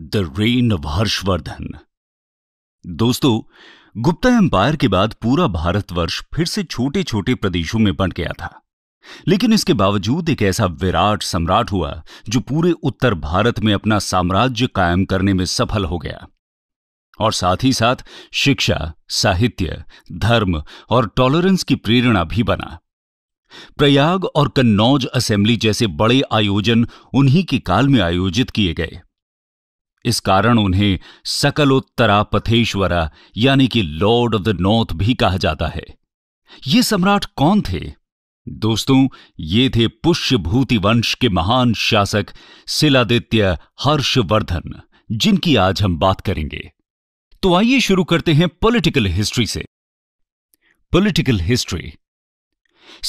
the rain of Harshvardhan दोस्तों Gupta empire के बाद पूरा भारतवर्ष फिर से छोटे छोटे प्रदेशों में बंट गया था लेकिन इसके बावजूद एक ऐसा विराट सम्राट हुआ जो पूरे उत्तर भारत में अपना साम्राज्य कायम करने में सफल हो गया और साथ ही साथ शिक्षा साहित्य धर्म और टॉलरेंस की प्रेरणा भी बना प्रयाग और कन्नौज असेंबली जैसे बड़े आयोजन उन्हीं के काल में आयोजित किए गए इस कारण उन्हें सकलोत्तरा पथेश्वरा यानी कि लॉर्ड ऑफ द नॉर्थ भी कहा जाता है ये सम्राट कौन थे दोस्तों ये थे पुष्यभूति वंश के महान शासक शिलादित्य हर्षवर्धन जिनकी आज हम बात करेंगे तो आइए शुरू करते हैं पॉलिटिकल हिस्ट्री से पॉलिटिकल हिस्ट्री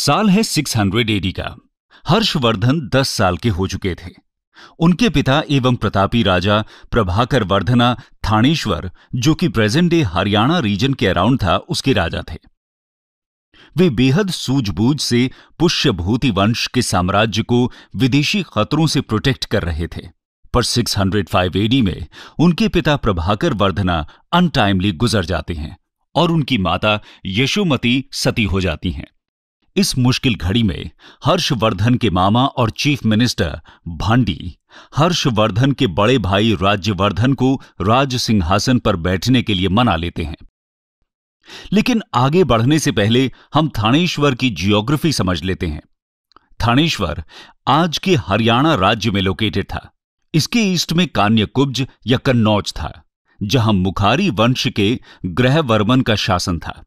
साल है 600 एडी का हर्षवर्धन 10 साल के हो चुके थे उनके पिता एवं प्रतापी राजा प्रभाकर वर्धना थानेश्वर जो कि प्रेजेंट डे हरियाणा रीजन के अराउंड था उसके राजा थे वे बेहद सूझबूझ से पुष्यभूति वंश के साम्राज्य को विदेशी खतरों से प्रोटेक्ट कर रहे थे पर 605 एडी में उनके पिता प्रभाकर वर्धना अनटाइमली गुजर जाते हैं और उनकी माता यशोमती सती हो जाती हैं इस मुश्किल घड़ी में हर्षवर्धन के मामा और चीफ मिनिस्टर भांडी हर्षवर्धन के बड़े भाई राज्यवर्धन को राज सिंहासन पर बैठने के लिए मना लेते हैं लेकिन आगे बढ़ने से पहले हम थानेश्वर की जियोग्राफी समझ लेते हैं थानेश्वर आज के हरियाणा राज्य में लोकेटेड था इसके ईस्ट में कान्यकुब्ज या कन्नौज था जहां मुखारी वंश के ग्रहवर्मन का शासन था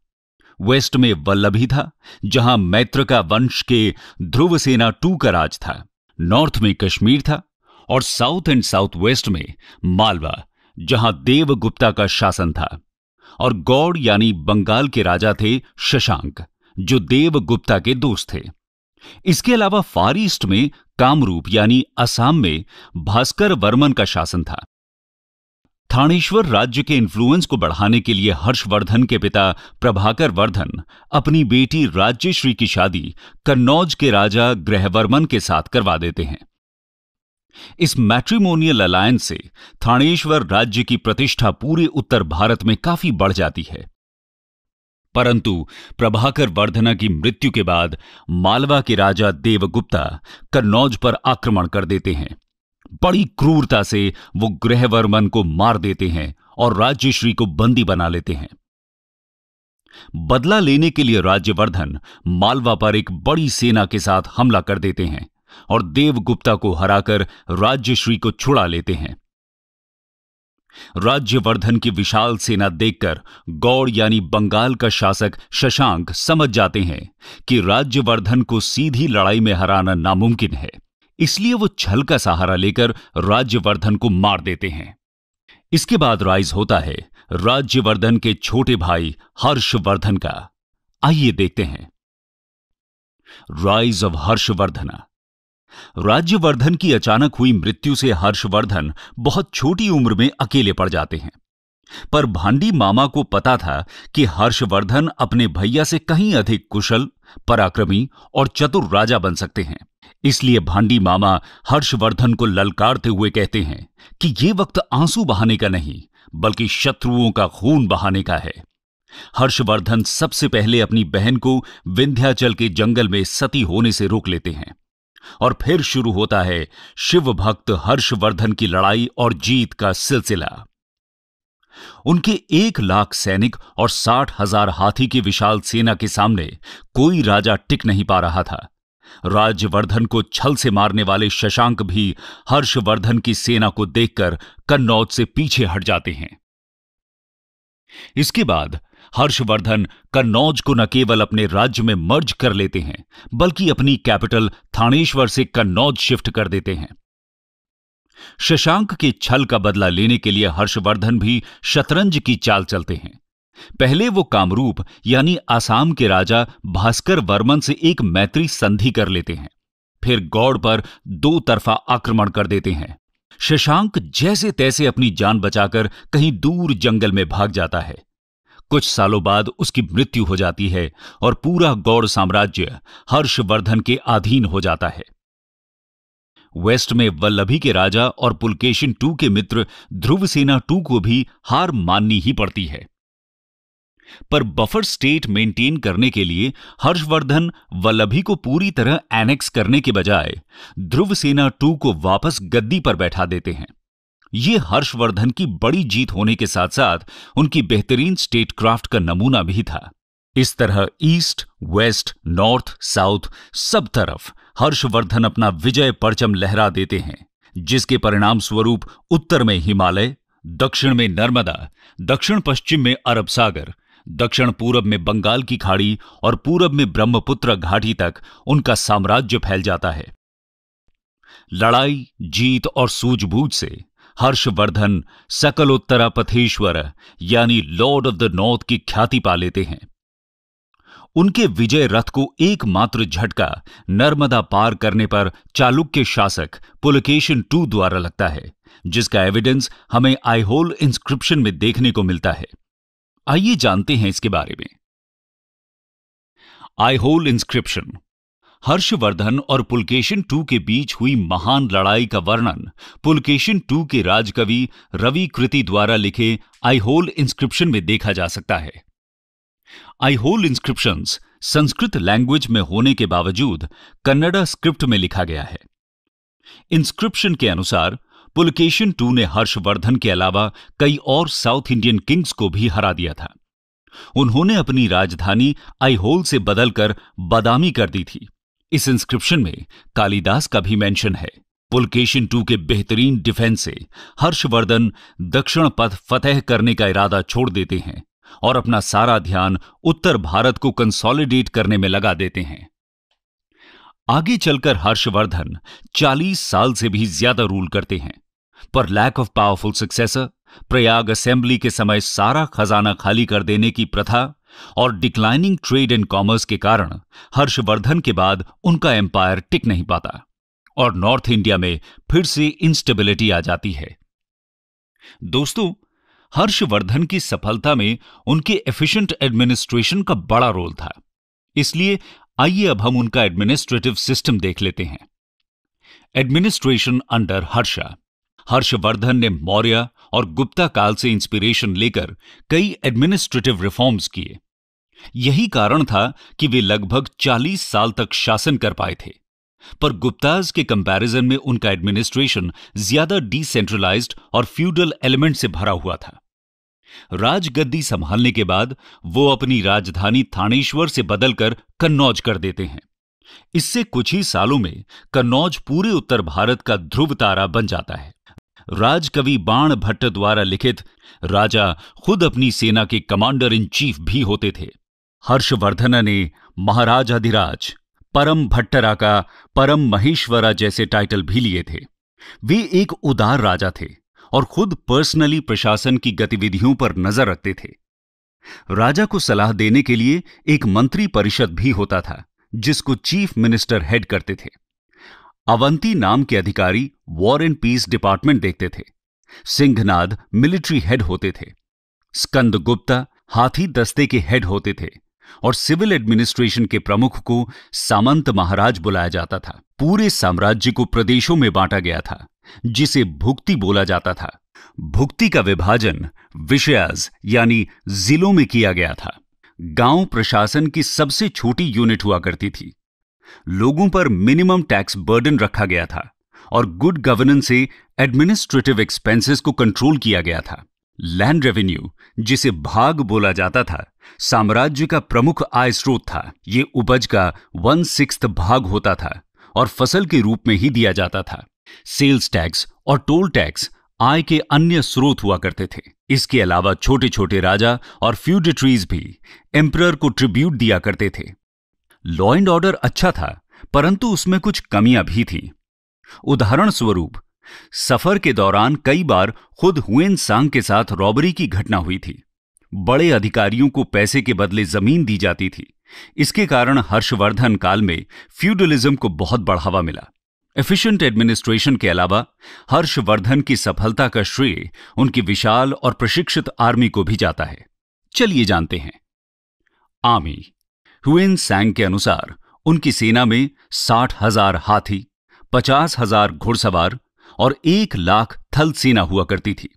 वेस्ट में वल्लभी था जहां मैत्र का वंश के ध्रुव सेना टू का राज था नॉर्थ में कश्मीर था और साउथ एंड साउथ वेस्ट में मालवा जहां देवगुप्ता का शासन था और गौड़ यानी बंगाल के राजा थे शशांक जो देवगुप्ता के दोस्त थे इसके अलावा फार ईस्ट में कामरूप यानी असम में भास्कर वर्मन का शासन था थानेश्वर राज्य के इन्फ्लुएंस को बढ़ाने के लिए हर्षवर्धन के पिता प्रभाकर वर्धन अपनी बेटी राज्यश्री की शादी कन्नौज के राजा ग्रहवर्मन के साथ करवा देते हैं इस मैट्रिमोनियल अलायंस से थानेश्वर राज्य की प्रतिष्ठा पूरे उत्तर भारत में काफी बढ़ जाती है परंतु प्रभाकर वर्धना की मृत्यु के बाद मालवा के राजा देवगुप्ता कन्नौज पर आक्रमण कर देते हैं बड़ी क्रूरता से वो ग्रहवर्मन को मार देते हैं और राज्यश्री को बंदी बना लेते हैं बदला लेने के लिए राज्यवर्धन मालवा पर एक बड़ी सेना के साथ हमला कर देते हैं और देवगुप्ता को हराकर राज्यश्री को छुड़ा लेते हैं राज्यवर्धन की विशाल सेना देखकर गौड़ यानी बंगाल का शासक शशांक समझ जाते हैं कि राज्यवर्धन को सीधी लड़ाई में हराना नामुमकिन है इसलिए वो छल का सहारा लेकर राज्यवर्धन को मार देते हैं इसके बाद राइज होता है राज्यवर्धन के छोटे भाई हर्षवर्धन का आइए देखते हैं राइज ऑफ हर्षवर्धना राज्यवर्धन की अचानक हुई मृत्यु से हर्षवर्धन बहुत छोटी उम्र में अकेले पड़ जाते हैं पर भांडी मामा को पता था कि हर्षवर्धन अपने भैया से कहीं अधिक कुशल पराक्रमी और चतुर राजा बन सकते हैं इसलिए भांडी मामा हर्षवर्धन को ललकारते हुए कहते हैं कि ये वक्त आंसू बहाने का नहीं बल्कि शत्रुओं का खून बहाने का है हर्षवर्धन सबसे पहले अपनी बहन को विंध्याचल के जंगल में सती होने से रोक लेते हैं और फिर शुरू होता है शिव भक्त हर्षवर्धन की लड़ाई और जीत का सिलसिला उनके एक लाख सैनिक और साठ हजार हाथी की विशाल सेना के सामने कोई राजा टिक नहीं पा रहा था राज्यवर्धन को छल से मारने वाले शशांक भी हर्षवर्धन की सेना को देखकर कन्नौज से पीछे हट जाते हैं इसके बाद हर्षवर्धन कन्नौज को न केवल अपने राज्य में मर्ज कर लेते हैं बल्कि अपनी कैपिटल थानेश्वर से कन्नौज शिफ्ट कर देते हैं शशांक के छल का बदला लेने के लिए हर्षवर्धन भी शतरंज की चाल चलते हैं पहले वो कामरूप यानी आसाम के राजा भास्कर वर्मन से एक मैत्री संधि कर लेते हैं फिर गौड़ पर दो तरफा आक्रमण कर देते हैं शशांक जैसे तैसे अपनी जान बचाकर कहीं दूर जंगल में भाग जाता है कुछ सालों बाद उसकी मृत्यु हो जाती है और पूरा गौड़ साम्राज्य हर्षवर्धन के अधीन हो जाता है वेस्ट में वल्लभी के राजा और पुलकेशिन टू के मित्र ध्रुव सेना टू को भी हार माननी ही पड़ती है पर बफर स्टेट मेंटेन करने के लिए हर्षवर्धन वल्लभी को पूरी तरह एनेक्स करने के बजाय ध्रुव सेना टू को वापस गद्दी पर बैठा देते हैं ये हर्षवर्धन की बड़ी जीत होने के साथ साथ उनकी बेहतरीन स्टेटक्राफ्ट का नमूना भी था इस तरह ईस्ट वेस्ट नॉर्थ साउथ सब तरफ हर्षवर्धन अपना विजय परचम लहरा देते हैं जिसके परिणाम स्वरूप उत्तर में हिमालय दक्षिण में नर्मदा दक्षिण पश्चिम में अरब सागर दक्षिण पूरब में बंगाल की खाड़ी और पूरब में ब्रह्मपुत्र घाटी तक उनका साम्राज्य फैल जाता है लड़ाई जीत और सूझबूझ से हर्षवर्धन सकलोत्तरापथेश्वर यानी लॉर्ड ऑफ द नॉर्थ की ख्याति पा लेते हैं उनके विजय रथ को एकमात्र झटका नर्मदा पार करने पर चालुक्य शासक पुलकेशन टू द्वारा लगता है जिसका एविडेंस हमें आईहोल इंस्क्रिप्शन में देखने को मिलता है आइए जानते हैं इसके बारे में आईहोल इंस्क्रिप्शन हर्षवर्धन और पुलकेशन टू के बीच हुई महान लड़ाई का वर्णन पुलकेशन टू के राजकवि रवि कृति द्वारा लिखे आईहोल इंस्क्रिप्शन में देखा जा सकता है Aihole inscription Sanskrit language में होने के बावजूद कन्नड़ा स्क्रिप्ट में लिखा गया है इंस्क्रिप्शन के अनुसार पुलकेशन टू ने हर्षवर्धन के अलावा कई और साउथ इंडियन किंग्स को भी हरा दिया था उन्होंने अपनी राजधानी आईहोल से बदलकर बदामी कर दी थी इस इंस्क्रिप्शन में कालिदास का भी मेंशन है पुलकेशन टू के बेहतरीन डिफेंस से हर्षवर्धन दक्षिण पथ फतेह करने का इरादा छोड़ देते हैं और अपना सारा ध्यान उत्तर भारत को कंसोलिडेट करने में लगा देते हैं आगे चलकर हर्षवर्धन 40 साल से भी ज्यादा रूल करते हैं पर lack of powerful successor Prayag assembly के समय सारा खजाना खाली कर देने की प्रथा और डिक्लाइनिंग ट्रेड एंड कॉमर्स के कारण हर्षवर्धन के बाद उनका एम्पायर टिक नहीं पाता और नॉर्थ इंडिया में फिर से इंस्टेबिलिटी आ जाती है दोस्तों हर्षवर्धन की सफलता में उनके एफिशिएंट एडमिनिस्ट्रेशन का बड़ा रोल था इसलिए आइए अब हम उनका एडमिनिस्ट्रेटिव सिस्टम देख लेते हैं एडमिनिस्ट्रेशन अंडर हर्षा हर्षवर्धन ने मौर्य और गुप्ता काल से इंस्पिरेशन लेकर कई एडमिनिस्ट्रेटिव रिफॉर्म्स किए यही कारण था कि वे लगभग 40 साल तक शासन कर पाए थे पर गुप्ताज के कंपैरिजन में उनका एडमिनिस्ट्रेशन ज्यादा डिसेंट्रलाइज्ड और फ्यूडल एलिमेंट से भरा हुआ था राजगद्दी संभालने के बाद वो अपनी राजधानी थानेश्वर से बदलकर कन्नौज कर देते हैं इससे कुछ ही सालों में कन्नौज पूरे उत्तर भारत का ध्रुव तारा बन जाता है राजकवि बाण भट्ट द्वारा लिखित राजा खुद अपनी सेना के कमांडर इन चीफ भी होते थे हर्षवर्धन ने महाराज अधिराज परम का परम महेश्वरा जैसे टाइटल भी लिए थे वे एक उदार राजा थे और खुद पर्सनली प्रशासन की गतिविधियों पर नजर रखते थे राजा को सलाह देने के लिए एक मंत्री परिषद भी होता था जिसको चीफ मिनिस्टर हेड करते थे अवंती नाम के अधिकारी वॉर एंड पीस डिपार्टमेंट देखते थे सिंहनाद मिलिट्री हेड होते थे स्कंद गुप्ता हाथी दस्ते के हेड होते थे और सिविल एडमिनिस्ट्रेशन के प्रमुख को सामंत महाराज बुलाया जाता था पूरे साम्राज्य को प्रदेशों में बांटा गया था जिसे भुक्ति बोला जाता था भुक्ति का विभाजन विषयाज यानी जिलों में किया गया था गांव प्रशासन की सबसे छोटी यूनिट हुआ करती थी लोगों पर मिनिमम टैक्स बर्डन रखा गया था और गुड गवर्नेंस से एडमिनिस्ट्रेटिव एक्सपेंसेस को कंट्रोल किया गया था लैंड रेवेन्यू जिसे भाग बोला जाता था साम्राज्य का प्रमुख आय स्रोत था ये उपज का वन सिक्स भाग होता था और फसल के रूप में ही दिया जाता था सेल्स टैक्स और टोल टैक्स आय के अन्य स्रोत हुआ करते थे इसके अलावा छोटे छोटे राजा और फ्यूडिट्रीज भी एम्प्रर को ट्रिब्यूट दिया करते थे लॉ एंड ऑर्डर अच्छा था परंतु उसमें कुछ कमियां भी थीं उदाहरण स्वरूप सफर के दौरान कई बार खुद हुएन सांग के साथ रॉबरी की घटना हुई थी बड़े अधिकारियों को पैसे के बदले जमीन दी जाती थी इसके कारण हर्षवर्धन काल में फ्यूडलिज्म को बहुत बढ़ावा मिला एफिशिएंट एडमिनिस्ट्रेशन के अलावा हर्षवर्धन की सफलता का श्रेय उनकी विशाल और प्रशिक्षित आर्मी को भी जाता है चलिए जानते हैं आर्मी हुएन सैंग के अनुसार उनकी सेना में साठ हजार हाथी पचास हजार घुड़सवार और एक लाख थल सेना हुआ करती थी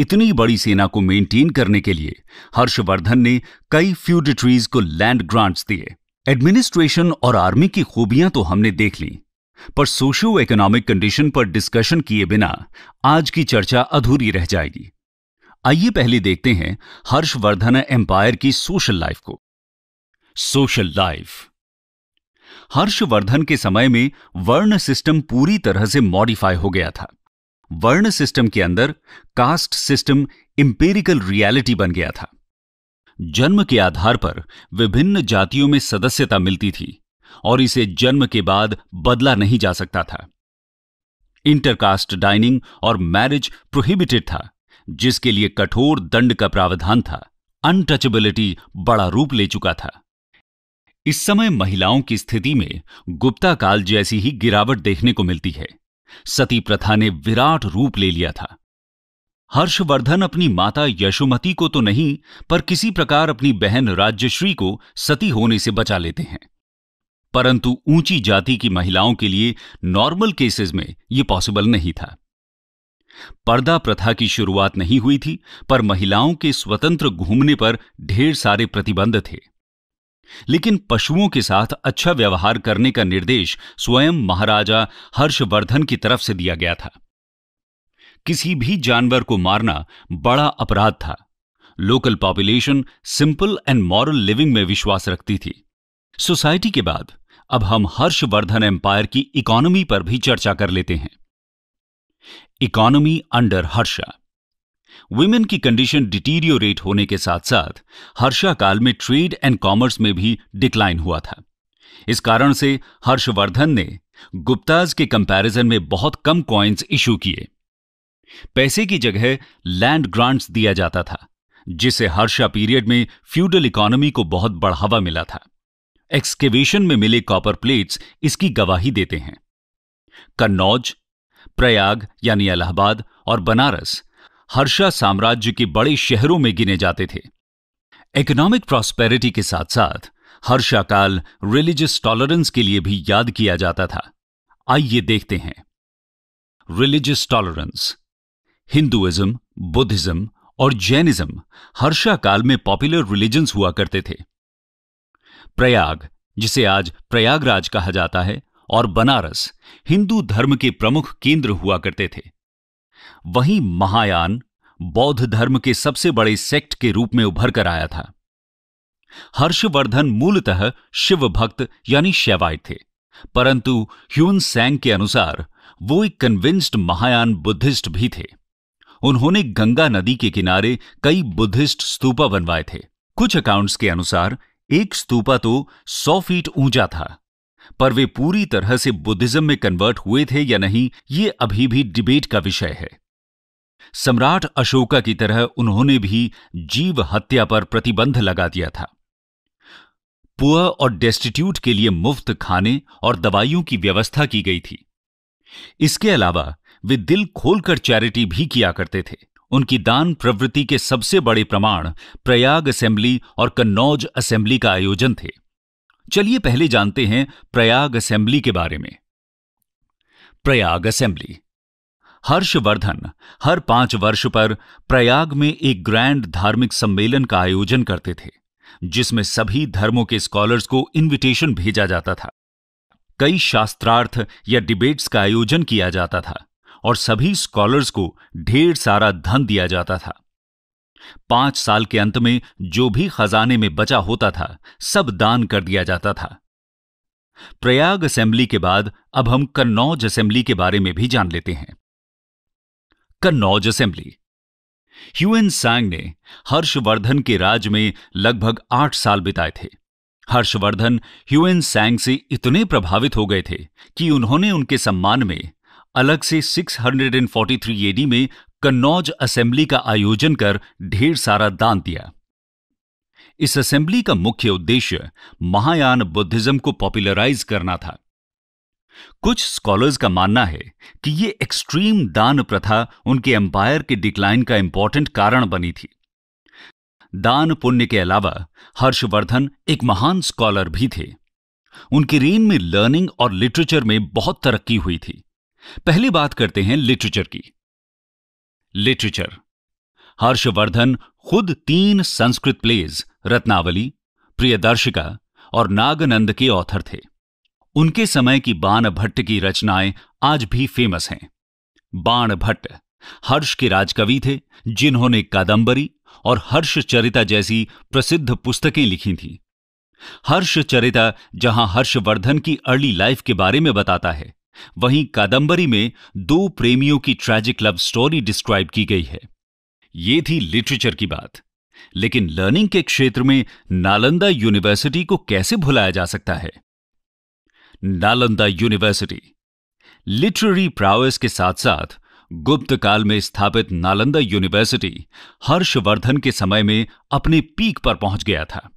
इतनी बड़ी सेना को मेंटेन करने के लिए हर्षवर्धन ने कई फ्यूडिट्रीज को लैंड ग्रांट्स दिए एडमिनिस्ट्रेशन और आर्मी की खूबियां तो हमने देख ली पर सोशियो इकोनॉमिक कंडीशन पर डिस्कशन किए बिना आज की चर्चा अधूरी रह जाएगी आइए पहले देखते हैं हर्षवर्धन एम्पायर की सोशल लाइफ को सोशल लाइफ हर्षवर्धन के समय में वर्ण सिस्टम पूरी तरह से मॉडिफाई हो गया था वर्ण सिस्टम के अंदर कास्ट सिस्टम इंपेरिकल रियलिटी बन गया था जन्म के आधार पर विभिन्न जातियों में सदस्यता मिलती थी और इसे जन्म के बाद बदला नहीं जा सकता था इंटरकास्ट डाइनिंग और मैरिज प्रोहिबिटेड था जिसके लिए कठोर दंड का प्रावधान था अनटचेबिलिटी बड़ा रूप ले चुका था इस समय महिलाओं की स्थिति में गुप्ता काल जैसी ही गिरावट देखने को मिलती है सती प्रथा ने विराट रूप ले लिया था हर्षवर्धन अपनी माता यशोमती को तो नहीं पर किसी प्रकार अपनी बहन राज्यश्री को सती होने से बचा लेते हैं परंतु ऊंची जाति की महिलाओं के लिए नॉर्मल केसेस में यह पॉसिबल नहीं था पर्दा प्रथा की शुरुआत नहीं हुई थी पर महिलाओं के स्वतंत्र घूमने पर ढेर सारे प्रतिबंध थे लेकिन पशुओं के साथ अच्छा व्यवहार करने का निर्देश स्वयं महाराजा हर्षवर्धन की तरफ से दिया गया था किसी भी जानवर को मारना बड़ा अपराध था local population simple and moral living में विश्वास रखती थी सोसाइटी के बाद अब हम हर्षवर्धन एम्पायर की इकोनॉमी पर भी चर्चा कर लेते हैं इकोनॉमी अंडर हर्षा वुमेन की कंडीशन डिटीरियोरेट होने के साथ साथ हर्षा काल में ट्रेड एंड कॉमर्स में भी डिक्लाइन हुआ था इस कारण से हर्षवर्धन ने गुप्ताज के कंपैरिजन में बहुत कम कॉइन्स इशू किए पैसे की जगह लैंड ग्रांट्स दिया जाता था जिससे हर्षा पीरियड में फ्यूडल इकोनॉमी को बहुत बढ़ावा मिला था एक्सकेवेशन में मिले कॉपर प्लेट्स इसकी गवाही देते हैं कन्नौज प्रयाग यानी इलाहाबाद और बनारस हर्षा साम्राज्य के बड़े शहरों में गिने जाते थे इकोनॉमिक प्रॉस्पेरिटी के साथ साथ हर्षा काल रिलीजियस टॉलरेंस के लिए भी याद किया जाता था आइए देखते हैं रिलीजियस टॉलरेंस हिंदुइज्म बुद्धिज्म और जैनिज्म हर्षा काल में पॉपुलर रिलीजन्स हुआ करते थे प्रयाग जिसे आज प्रयागराज कहा जाता है और बनारस हिंदू धर्म के प्रमुख केंद्र हुआ करते थे वहीं महायान बौद्ध धर्म के सबसे बड़े सेक्ट के रूप में उभर कर आया था हर्षवर्धन मूलतः शिव भक्त यानी शैवाय थे परंतु ह्यून सैंग के अनुसार वो एक कन्विंस्ड महायान बुद्धिस्ट भी थे उन्होंने गंगा नदी के किनारे कई बुद्धिस्ट स्तूपा बनवाए थे कुछ अकाउंट्स के अनुसार एक स्तूपा तो 100 फीट ऊंचा था पर वे पूरी तरह से बुद्धिज्म में कन्वर्ट हुए थे या नहीं ये अभी भी डिबेट का विषय है सम्राट अशोका की तरह उन्होंने भी जीव हत्या पर प्रतिबंध लगा दिया था पुअर और डेस्टिट्यूट के लिए मुफ्त खाने और दवाइयों की व्यवस्था की गई थी इसके अलावा वे दिल खोलकर चैरिटी भी किया करते थे उनकी दान प्रवृत्ति के सबसे बड़े प्रमाण प्रयाग असेंबली और कन्नौज असेंबली का आयोजन थे चलिए पहले जानते हैं प्रयाग असेंबली के बारे में प्रयाग असेंबली हर्षवर्धन हर पांच वर्ष पर प्रयाग में एक ग्रैंड धार्मिक सम्मेलन का आयोजन करते थे जिसमें सभी धर्मों के स्कॉलर्स को इनविटेशन भेजा जाता था कई शास्त्रार्थ या डिबेट्स का आयोजन किया जाता था और सभी स्कॉलर्स को ढेर सारा धन दिया जाता था पांच साल के अंत में जो भी खजाने में बचा होता था सब दान कर दिया जाता था प्रयाग असेंबली के बाद अब हम कन्नौज असेंबली के बारे में भी जान लेते हैं कन्नौज असेंबली ह्यूएन सांग ने हर्षवर्धन के राज में लगभग आठ साल बिताए थे हर्षवर्धन ह्यूएन सैंग से इतने प्रभावित हो गए थे कि उन्होंने उनके सम्मान में अलग से 643 एडी में कन्नौज असेंबली का आयोजन कर ढेर सारा दान दिया इस असेंबली का मुख्य उद्देश्य महायान बुद्धिज्म को पॉपुलराइज करना था कुछ स्कॉलर्स का मानना है कि यह एक्सट्रीम दान प्रथा उनके एम्पायर के डिक्लाइन का इंपॉर्टेंट कारण बनी थी दान पुण्य के अलावा हर्षवर्धन एक महान स्कॉलर भी थे उनके रेन में लर्निंग और लिटरेचर में बहुत तरक्की हुई थी पहली बात करते हैं लिटरेचर की लिटरेचर हर्षवर्धन खुद तीन संस्कृत प्लेज रत्नावली प्रियदर्शिका और नागनंद के ऑथर थे उनके समय की बाण भट्ट की रचनाएं आज भी फेमस हैं बाण भट्ट हर्ष के राजकवि थे जिन्होंने कादंबरी और हर्षचरिता जैसी प्रसिद्ध पुस्तकें लिखी थीं हर्षचरिता जहां हर्षवर्धन की अर्ली लाइफ के बारे में बताता है वहीं कादंबरी में दो प्रेमियों की ट्रैजिक लव स्टोरी डिस्क्राइब की गई है ये थी लिटरेचर की बात लेकिन लर्निंग के क्षेत्र में नालंदा यूनिवर्सिटी को कैसे भुलाया जा सकता है नालंदा यूनिवर्सिटी लिटरेरी प्रावेस के साथ साथ गुप्त काल में स्थापित नालंदा यूनिवर्सिटी हर्षवर्धन के समय में अपने पीक पर पहुंच गया था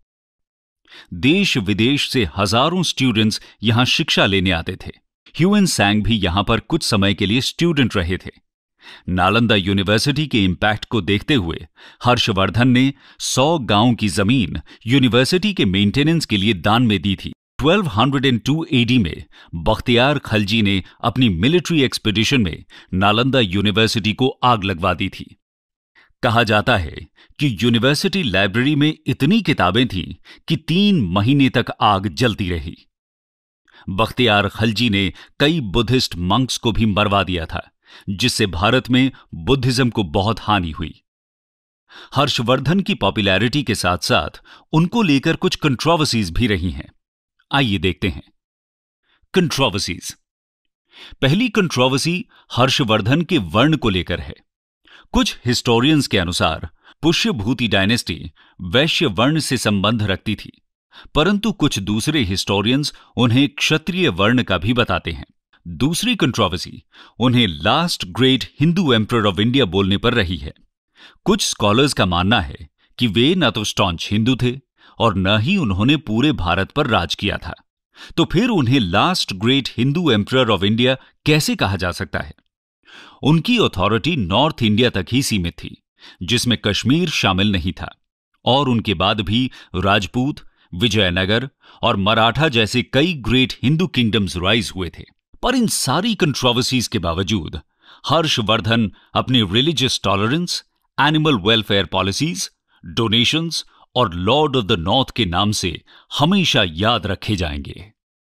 देश विदेश से हजारों स्टूडेंट्स यहां शिक्षा लेने आते थे ह्यूएन सैंग भी यहां पर कुछ समय के लिए स्टूडेंट रहे थे नालंदा यूनिवर्सिटी के इम्पैक्ट को देखते हुए हर्षवर्धन ने 100 गांव की जमीन यूनिवर्सिटी के मेंटेनेंस के लिए दान में दी थी 1202 एडी में बख्तियार खलजी ने अपनी मिलिट्री एक्सपीडिशन में नालंदा यूनिवर्सिटी को आग लगवा दी थी कहा जाता है कि यूनिवर्सिटी लाइब्रेरी में इतनी किताबें थीं कि तीन महीने तक आग जलती रही बख्तियार खलजी ने कई बुद्धिस्ट मंक्स को भी मरवा दिया था जिससे भारत में बुद्धिज्म को बहुत हानि हुई हर्षवर्धन की पॉपुलैरिटी के साथ साथ उनको लेकर कुछ कंट्रोवर्सीज भी रही हैं आइए देखते हैं कंट्रोवर्सीज पहली कंट्रोवर्सी हर्षवर्धन के वर्ण को लेकर है कुछ हिस्टोरियंस के अनुसार पुष्यभूति डायनेस्टी वैश्य वर्ण से संबंध रखती थी परंतु कुछ दूसरे हिस्टोरियंस उन्हें क्षत्रिय वर्ण का भी बताते हैं दूसरी कंट्रोवर्सी उन्हें last great Hindu emperor of India बोलने पर रही है कुछ स्कॉलर्स का मानना है कि वे न तो स्टॉन्च हिंदू थे और न ही उन्होंने पूरे भारत पर राज किया था तो फिर उन्हें last great Hindu emperor of India कैसे कहा जा सकता है उनकी अथॉरिटी नॉर्थ इंडिया तक ही सीमित थी जिसमें कश्मीर शामिल नहीं था और उनके बाद भी राजपूत विजयनगर और मराठा जैसे कई ग्रेट हिंदू किंगडम्स राइज हुए थे पर इन सारी कंट्रोवर्सीज के बावजूद हर्षवर्धन अपनी religious tolerance animal welfare policies donations और लॉर्ड ऑफ द नॉर्थ के नाम से हमेशा याद रखे जाएंगे